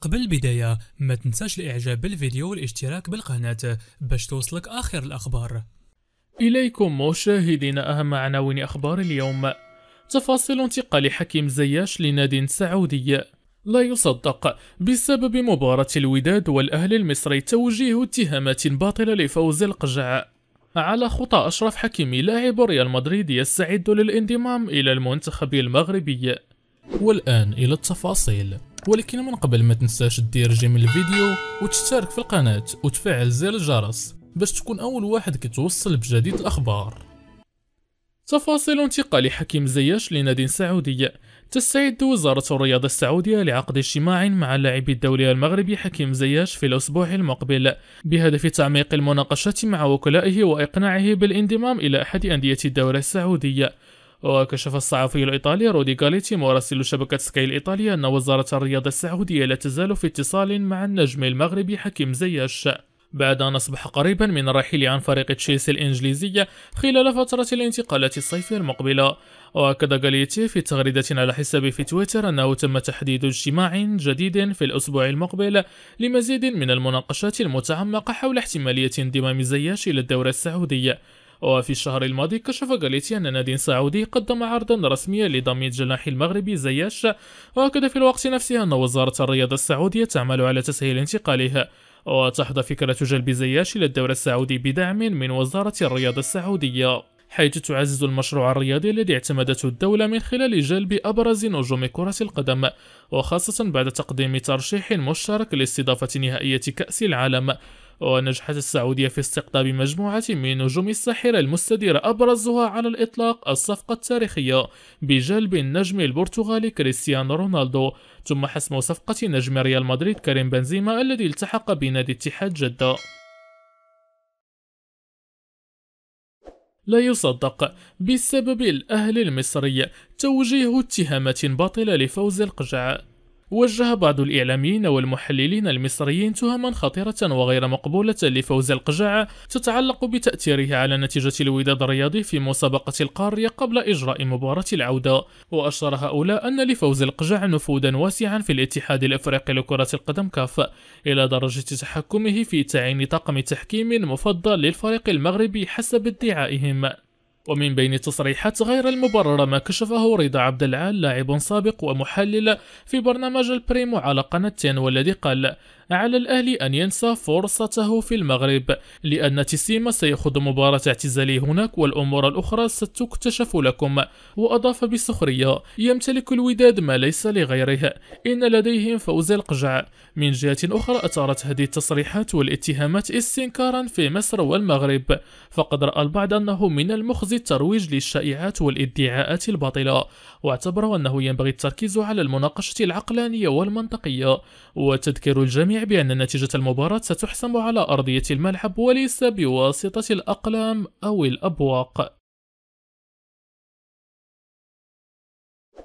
قبل البداية ما تنساش الاعجاب بالفيديو والاشتراك بالقناة باش توصلك اخر الاخبار اليكم مشاهدين اهم عناوين اخبار اليوم تفاصيل انتقال حكيم زياش لنادي سعودي لا يصدق بسبب مباراة الوداد والأهلي المصري توجيه اتهامات باطلة لفوز القجع على خطى أشرف حكيمي لاعب ريال مدريد يستعد للانضمام إلى المنتخب المغربي والآن إلى التفاصيل ولكن من قبل ما تنساش دير جيم الفيديو وتشترك في القناة وتفعل زر الجرس باش تكون أول واحد كتوصل بجديد الأخبار تفاصيل انتقال حكيم زياش لنادي سعودي تستعد وزارة الرياضة السعودية لعقد اجتماع مع اللاعب الدولي المغربي حكيم زياش في الأسبوع المقبل بهدف تعميق المناقشة مع وكلائه وإقناعه بالانضمام إلى أحد أندية الدولة السعودية وكشف الصحفي الإيطالي رودي غاليتي مراسل شبكة سكاي الإيطالية أن وزارة الرياضة السعودية لا تزال في اتصال مع النجم المغربي حكيم زياش بعد أن أصبح قريبا من الرحيل عن فريق تشيلسي الإنجليزية خلال فترة الانتقالات الصيفية المقبلة وأكد غاليتي في تغريدة على حسابه في تويتر أنه تم تحديد اجتماع جديد في الأسبوع المقبل لمزيد من المناقشات المتعمقة حول احتمالية انضمام زياش إلى الدورة السعودية وفي الشهر الماضي كشف غاليتي أن نادي سعودي قدم عرضا رسميا لضم الجناح المغربي زياش وأكد في الوقت نفسه أن وزارة الرياضة السعودية تعمل على تسهيل انتقاله وتحظى فكرة جلب زياش إلى الدوري السعودي بدعم من وزارة الرياضة السعودية حيث تعزز المشروع الرياضي الذي اعتمدته الدولة من خلال جلب أبرز نجوم كرة القدم وخاصة بعد تقديم ترشيح مشترك لاستضافة نهائية كأس العالم ونجحت السعودية في استقطاب مجموعة من نجوم الساحرة المستديرة أبرزها على الإطلاق الصفقة التاريخية بجلب النجم البرتغالي كريستيانو رونالدو ثم حسم صفقة نجم ريال مدريد كريم بنزيما الذي التحق بنادي اتحاد جدة لا يصدق بسبب الأهل المصري توجيه اتهامات باطلة لفوز القجع وجه بعض الإعلاميين والمحللين المصريين تهما خطيرة وغير مقبولة لفوز القجاع تتعلق بتأثيره على نتيجة الوداد الرياضي في مسابقة القارية قبل إجراء مباراة العودة وأشار هؤلاء أن لفوز القجاع نفوذا واسعا في الاتحاد الأفريقي لكرة القدم كاف إلى درجة تحكمه في تعيين طاقم تحكيم مفضل للفريق المغربي حسب ادعائهم ومن بين التصريحات غير المبررة ما كشفه رضا عبد العال لاعب سابق ومحلل في برنامج البريمو على قناة والذي قال على الأهلي أن ينسى فرصته في المغرب لأن تسيما سيخوض مباراة اعتزالي هناك والأمور الأخرى ستكتشف لكم وأضاف بسخرية يمتلك الوداد ما ليس لغيره إن لديهم فوز القجع من جهة أخرى أثارت هذه التصريحات والاتهامات استنكارا في مصر والمغرب فقد رأى البعض أنه من المخزي الترويج للشائعات والادعاءات الباطلة واعتبروا أنه ينبغي التركيز على المناقشة العقلانية والمنطقية وتذكير الجميع بأن نتيجة المباراة ستحسم على أرضية الملعب وليس بواسطة الأقلام أو الأبواق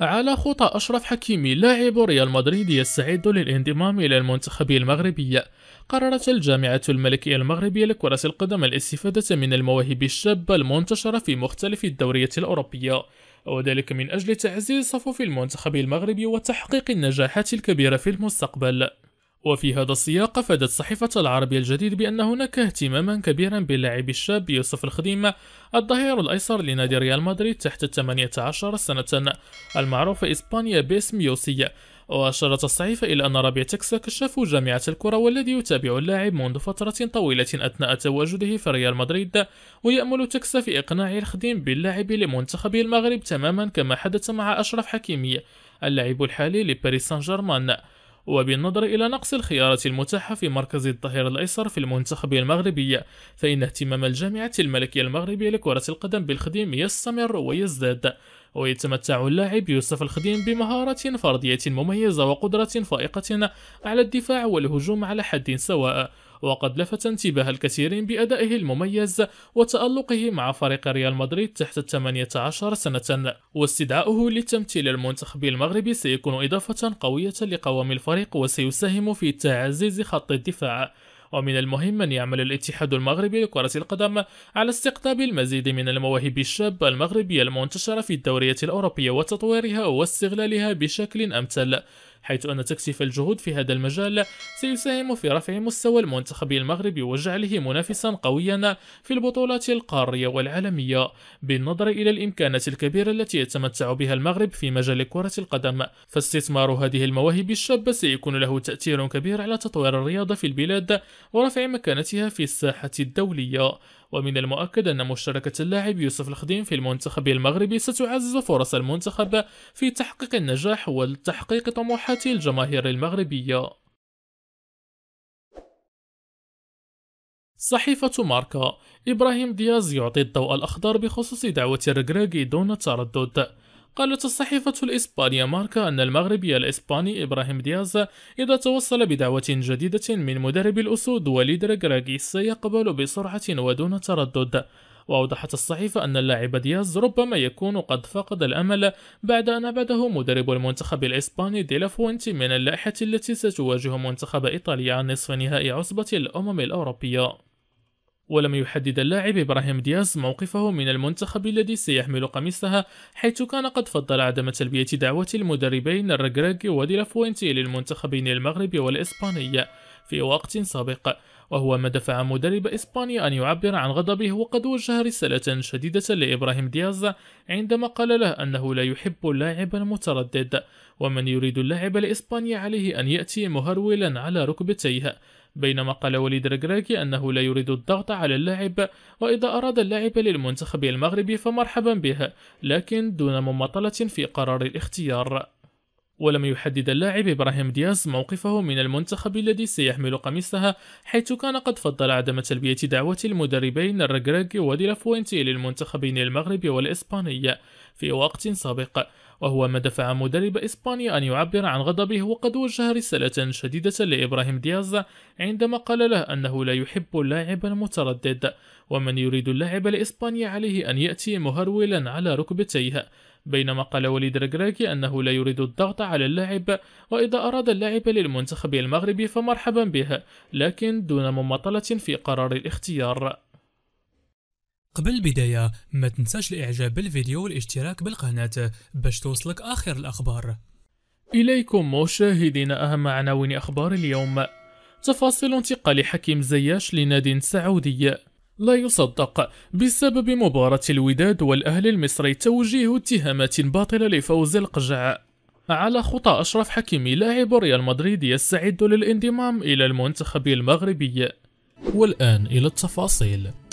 على خطى أشرف حكيمي لاعب ريال مدريد يستعد للانضمام إلى المنتخب المغربي قررت الجامعة الملكية المغربية لكرة القدم الاستفادة من المواهب الشابة المنتشرة في مختلف الدوريات الأوروبية وذلك من أجل تعزيز صفوف المنتخب المغربي وتحقيق النجاحات الكبيرة في المستقبل وفي هذا السياق أفادت صحيفة العربي الجديد بأن هناك اهتماما كبيرا باللاعب الشاب يوسف الخديمة الظهير الأيسر لنادي ريال مدريد تحت 18 سنة المعروف إسبانيا باسم يوسيا وأشارت الصحيفة إلى أن ربيع تكسا كشف جامعة الكرة والذي يتابع اللاعب منذ فترة طويلة أثناء تواجده في ريال مدريد ويأمل تكسا في إقناع الخديم باللاعب لمنتخب المغرب تماما كما حدث مع أشرف حكيمي اللاعب الحالي لباريس سان جيرمان وبالنظر إلى نقص الخيارات المتاحة في مركز الظهير الأيسر في المنتخب المغربي فإن اهتمام الجامعة الملكية المغربية لكرة القدم بالخديم يستمر ويزداد ويتمتع اللاعب يوسف الخديم بمهارة فردية مميزة وقدرة فائقة على الدفاع والهجوم على حد سواء وقد لفت انتباه الكثيرين بأدائه المميز وتألقه مع فريق ريال مدريد تحت 18 سنة واستدعائه للتمثيل المنتخب المغربي سيكون إضافة قوية لقوام الفريق وسيساهم في تعزيز خط الدفاع ومن المهم أن يعمل الاتحاد المغربي لكرة القدم على استقطاب المزيد من المواهب الشابة المغربية المنتشرة في الدوريات الأوروبية وتطويرها واستغلالها بشكل أمثل حيث أن تكثيف الجهود في هذا المجال سيساهم في رفع مستوى المنتخب المغربي وجعله منافسا قويا في البطولات القارية والعالمية بالنظر إلى الإمكانات الكبيرة التي يتمتع بها المغرب في مجال كرة القدم فاستثمار هذه المواهب الشابة سيكون له تأثير كبير على تطوير الرياضة في البلاد ورفع مكانتها في الساحة الدولية ومن المؤكد أن مشاركة اللاعب يوسف الخديم في المنتخب المغربي ستعزز فرص المنتخب في تحقيق النجاح والتحقيق طموحات الجماهير المغربية صحيفة ماركا إبراهيم دياز يعطي الضوء الأخضر بخصوص دعوة الركراكي دون تردد قالت الصحيفة الإسبانية ماركا أن المغربي الإسباني إبراهيم دياز إذا توصل بدعوة جديدة من مدرب الأسود وليد رجراجيس يقبل بسرعة ودون تردد وأوضحت الصحيفة أن اللاعب دياز ربما يكون قد فقد الأمل بعد أن أبعده مدرب المنتخب الإسباني ديلافوينتي من اللائحة التي ستواجه منتخب إيطاليا عن نصف نهائي عصبة الأمم الأوروبية ولم يحدد اللاعب إبراهيم دياز موقفه من المنتخب الذي سيحمل قميصها حيث كان قد فضل عدم تلبية دعوة المدربين الركراكي وديلافوينتي للمنتخبين المغربي والإسباني في وقت سابق وهو ما دفع مدرب إسبانيا أن يعبر عن غضبه وقد وجه رسالة شديدة لإبراهيم دياز عندما قال له أنه لا يحب اللاعب المتردد ومن يريد اللاعب لإسبانيا عليه أن يأتي مهرولا على ركبتيه بينما قال وليد ركراكي أنه لا يريد الضغط على اللاعب وإذا أراد اللاعب للمنتخب المغربي فمرحبا به لكن دون مماطلة في قرار الاختيار ولم يحدد اللاعب إبراهيم دياز موقفه من المنتخب الذي سيحمل قميصها حيث كان قد فضل عدم تلبية دعوة المدربين الركراكي وديلافوينتي للمنتخبين المغربي والإسباني في وقت سابق وهو ما دفع مدرب إسبانيا أن يعبر عن غضبه وقد وجه رسالة شديدة لإبراهيم دياز عندما قال له أنه لا يحب اللاعب المتردد ومن يريد اللاعب لإسبانيا عليه أن يأتي مهرولا على ركبتيه بينما قال وليد رجراكي أنه لا يريد الضغط على اللاعب وإذا أراد اللاعب للمنتخب المغربي فمرحبا به لكن دون مماطلة في قرار الاختيار قبل البداية ما تنساش الاعجاب بالفيديو والاشتراك بالقناة باش توصلك اخر الاخبار اليكم مشاهدين اهم عناوين اخبار اليوم تفاصيل انتقال حكيم زياش لنادي سعودي لا يصدق بسبب مباراة الوداد والأهل المصري توجيه اتهامات باطلة لفوز القجع على خطى أشرف حكيمي لاعب ريال مدريد يستعد للانضمام إلى المنتخب المغربي والآن إلى التفاصيل